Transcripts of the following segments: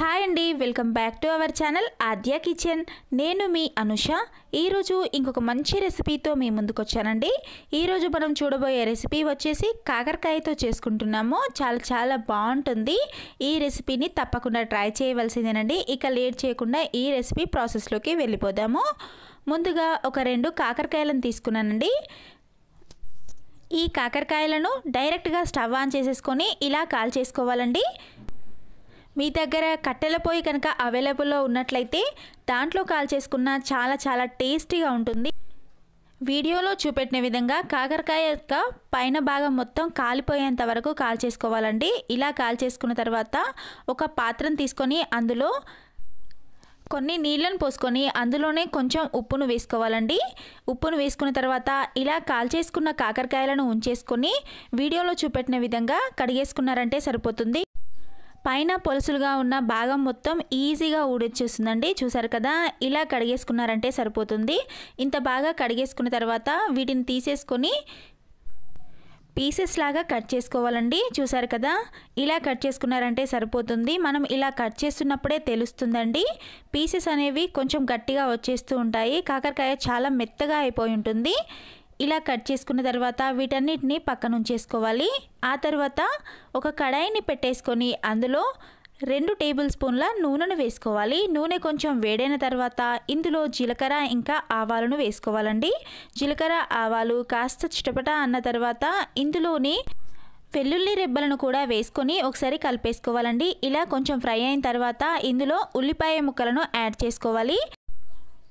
hi అండి welcome back to our channel Aadya kitchen నేను మీ అనుష ఈరోజు ఇంకొక మంచి రెసిపీతో మీ ముందుకు వచ్చానండి ఈరోజు మనం చూడబోయే రెసిపీ వచ్చేసి కాకరకాయతో చేసుకుంటున్నాము చాలా చాలా బాగుంటుంది ఈ రెసిపీని తప్పకుండా ట్రై చేయవలసిందేనండి ఇక లేట్ చేయకుండా ఈ రెసిపీ ప్రాసెస్లోకి వెళ్ళిపోదాము ముందుగా ఒక రెండు కాకరకాయలను తీసుకున్నానండి ఈ కాకరకాయలను డైరెక్ట్గా స్టవ్ ఆన్ చేసేసుకొని ఇలా కాల్ చేసుకోవాలండి మీ దగ్గర కట్టెల పొయ్యి కనుక అవైలబుల్లో ఉన్నట్లయితే దాంట్లో కాల్చేసుకున్న చాలా చాలా టేస్టీగా ఉంటుంది వీడియోలో చూపెట్టిన విధంగా కాకరకాయ యొక్క పైన భాగం మొత్తం కాలిపోయేంత వరకు కాల్చేసుకోవాలండి ఇలా కాల్చేసుకున్న తర్వాత ఒక పాత్రను తీసుకొని అందులో కొన్ని నీళ్ళను పోసుకొని అందులోనే కొంచెం ఉప్పును వేసుకోవాలండి ఉప్పును వేసుకున్న తర్వాత ఇలా కాల్చేసుకున్న కాకరకాయలను ఉంచేసుకొని వీడియోలో చూపెట్టిన విధంగా కడిగేసుకున్నారంటే సరిపోతుంది పైన పొలుసులుగా ఉన్న భాగం మొత్తం ఈజీగా ఊడిచ్చేస్తుందండి చూసారు కదా ఇలా కడిగేసుకున్నారంటే సరిపోతుంది ఇంత బాగా కడిగేసుకున్న తర్వాత వీటిని తీసేసుకొని పీసెస్ లాగా కట్ చేసుకోవాలండి చూసారు కదా ఇలా కట్ చేసుకున్నారంటే సరిపోతుంది మనం ఇలా కట్ చేస్తున్నప్పుడే తెలుస్తుందండి పీసెస్ అనేవి కొంచెం గట్టిగా వచ్చేస్తూ ఉంటాయి కాకరకాయ చాలా మెత్తగా అయిపోయి ఉంటుంది ఇలా కట్ చేసుకున్న తర్వాత వీటన్నిటిని పక్కనుంచేసుకోవాలి ఆ తర్వాత ఒక కడాయిని పెట్టేసుకొని అందులో రెండు టేబుల్ స్పూన్ల నూనెను వేసుకోవాలి నూనె కొంచెం వేడైన తర్వాత ఇందులో జీలకర్ర ఇంకా ఆవాలను వేసుకోవాలండి జీలకర్ర ఆవాలు కాస్త చిటపట అన్న తర్వాత ఇందులోని వెల్లుల్లి రెబ్బలను కూడా వేసుకొని ఒకసారి కలిపేసుకోవాలండి ఇలా కొంచెం ఫ్రై అయిన తర్వాత ఇందులో ఉల్లిపాయ ముక్కలను యాడ్ చేసుకోవాలి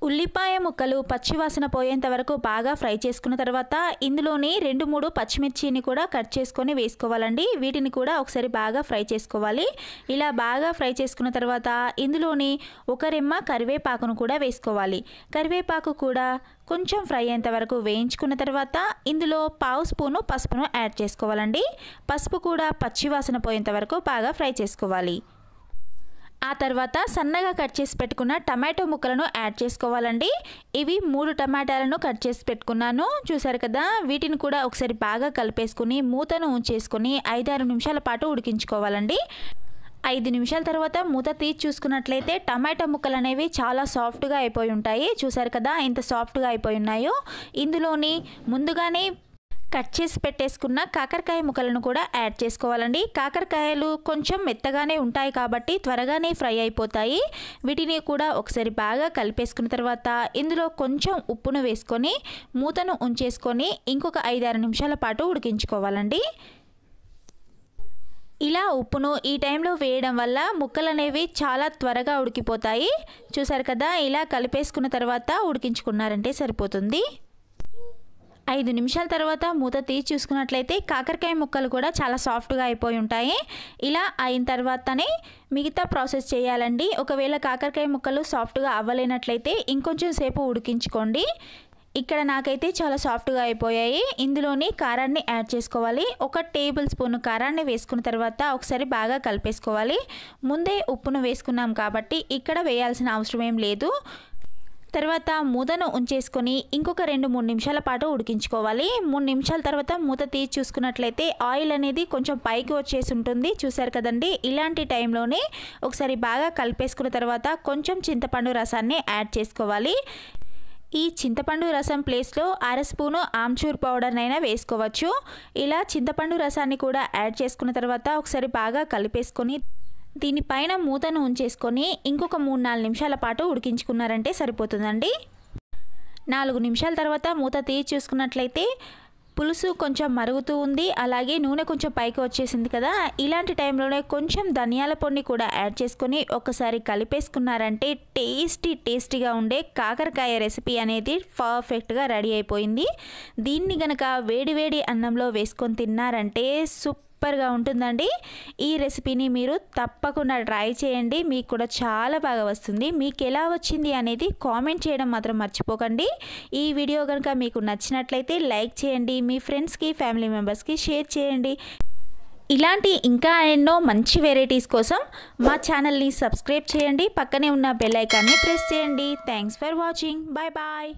ఉల్లిపాయ ముక్కలు పచ్చివాసన పోయేంత వరకు బాగా ఫ్రై చేసుకున్న తర్వాత ఇందులోని రెండు మూడు పచ్చిమిర్చిని కూడా కట్ చేసుకొని వేసుకోవాలండి వీటిని కూడా ఒకసారి బాగా ఫ్రై చేసుకోవాలి ఇలా బాగా ఫ్రై చేసుకున్న తర్వాత ఇందులోని ఒక రెమ్మ కరివేపాకును కూడా వేసుకోవాలి కరివేపాకు కూడా కొంచెం ఫ్రై అయ్యేంత వరకు వేయించుకున్న తర్వాత ఇందులో పావు స్పూను పసుపును యాడ్ చేసుకోవాలండి పసుపు కూడా పచ్చివాసన పోయేంత వరకు బాగా ఫ్రై చేసుకోవాలి ఆ తర్వాత సన్నగా కట్ చేసి పెట్టుకున్న టమాటో ముక్కలను యాడ్ చేసుకోవాలండి ఇవి మూడు టమాటాలను కట్ చేసి పెట్టుకున్నాను చూసారు కదా వీటిని కూడా ఒకసారి బాగా కలిపేసుకుని మూతను ఉంచేసుకుని ఐదారు నిమిషాల పాటు ఉడికించుకోవాలండి ఐదు నిమిషాల తర్వాత మూత తీసి చూసుకున్నట్లయితే టమాటా ముక్కలు అనేవి చాలా సాఫ్ట్గా అయిపోయి ఉంటాయి చూసారు కదా ఎంత సాఫ్ట్గా అయిపోయి ఉన్నాయో ఇందులోని ముందుగానే కట్ చేసి పెట్టేసుకున్న కాకరకాయ ముక్కలను కూడా యాడ్ చేసుకోవాలండి కాకరకాయలు కొంచెం మెత్తగానే ఉంటాయి కాబట్టి త్వరగానే ఫ్రై అయిపోతాయి వీటిని కూడా ఒకసారి బాగా కలిపేసుకున్న తర్వాత ఇందులో కొంచెం ఉప్పును వేసుకొని మూతను ఉంచేసుకొని ఇంకొక ఐదారు నిమిషాల పాటు ఉడికించుకోవాలండి ఇలా ఉప్పును ఈ టైంలో వేయడం వల్ల ముక్కలు అనేవి చాలా త్వరగా ఉడికిపోతాయి చూసారు కదా ఇలా కలిపేసుకున్న తర్వాత ఉడికించుకున్నారంటే సరిపోతుంది ఐదు నిమిషాల తర్వాత మూత తీసి చూసుకున్నట్లయితే కాకరకాయ ముక్కలు కూడా చాలా సాఫ్ట్గా అయిపోయి ఉంటాయి ఇలా అయిన తర్వాతనే మిగతా ప్రాసెస్ చేయాలండి ఒకవేళ కాకరకాయ ముక్కలు సాఫ్ట్గా అవ్వలేనట్లయితే ఇంకొంచెం సేపు ఉడికించుకోండి ఇక్కడ నాకైతే చాలా సాఫ్ట్గా అయిపోయాయి ఇందులోని కారాన్ని యాడ్ చేసుకోవాలి ఒక టేబుల్ స్పూన్ కారాన్ని వేసుకున్న తర్వాత ఒకసారి బాగా కలిపేసుకోవాలి ముందే ఉప్పును వేసుకున్నాం కాబట్టి ఇక్కడ వేయాల్సిన అవసరం ఏం లేదు తర్వాత మూతను ఉంచేసుకొని ఇంకొక రెండు మూడు నిమిషాల పాటు ఉడికించుకోవాలి మూడు నిమిషాల తర్వాత మూత తీసి చూసుకున్నట్లయితే ఆయిల్ అనేది కొంచెం పైకి వచ్చేసి ఉంటుంది చూసారు కదండి ఇలాంటి టైంలోనే ఒకసారి బాగా కలిపేసుకున్న తర్వాత కొంచెం చింతపండు రసాన్ని యాడ్ చేసుకోవాలి ఈ చింతపండు రసం ప్లేస్లో అర స్పూను ఆమ్చూర్ పౌడర్నైనా వేసుకోవచ్చు ఇలా చింతపండు రసాన్ని కూడా యాడ్ చేసుకున్న తర్వాత ఒకసారి బాగా కలిపేసుకొని దీనిపైన మూతను ఉంచేసుకొని ఇంకొక మూడు నాలుగు నిమిషాల పాటు ఉడికించుకున్నారంటే సరిపోతుందండి నాలుగు నిమిషాల తర్వాత మూత తీసి చూసుకున్నట్లయితే పులుసు కొంచెం మరుగుతూ ఉంది అలాగే నూనె కొంచెం పైకి వచ్చేసింది కదా ఇలాంటి టైంలోనే కొంచెం ధనియాల పొడిని కూడా యాడ్ చేసుకొని ఒకసారి కలిపేసుకున్నారంటే టేస్టీ టేస్టీగా ఉండే కాకరకాయ రెసిపీ అనేది పర్ఫెక్ట్గా రెడీ అయిపోయింది దీన్ని గనక వేడివేడి అన్నంలో వేసుకొని తిన్నారంటే సూప్ సూపర్గా ఉంటుందండి ఈ రెసిపీని మీరు తప్పకుండా ట్రై చేయండి మీకు కూడా చాలా బాగా వస్తుంది మీకు ఎలా వచ్చింది అనేది కామెంట్ చేయడం మాత్రం మర్చిపోకండి ఈ వీడియో కనుక మీకు నచ్చినట్లయితే లైక్ చేయండి మీ ఫ్రెండ్స్కి ఫ్యామిలీ మెంబర్స్కి షేర్ చేయండి ఇలాంటి ఇంకా ఎన్నో మంచి వెరైటీస్ కోసం మా ఛానల్ని సబ్స్క్రైబ్ చేయండి పక్కనే ఉన్న బెల్ ఐకాన్ని ప్రెస్ చేయండి thanks for watching bye bye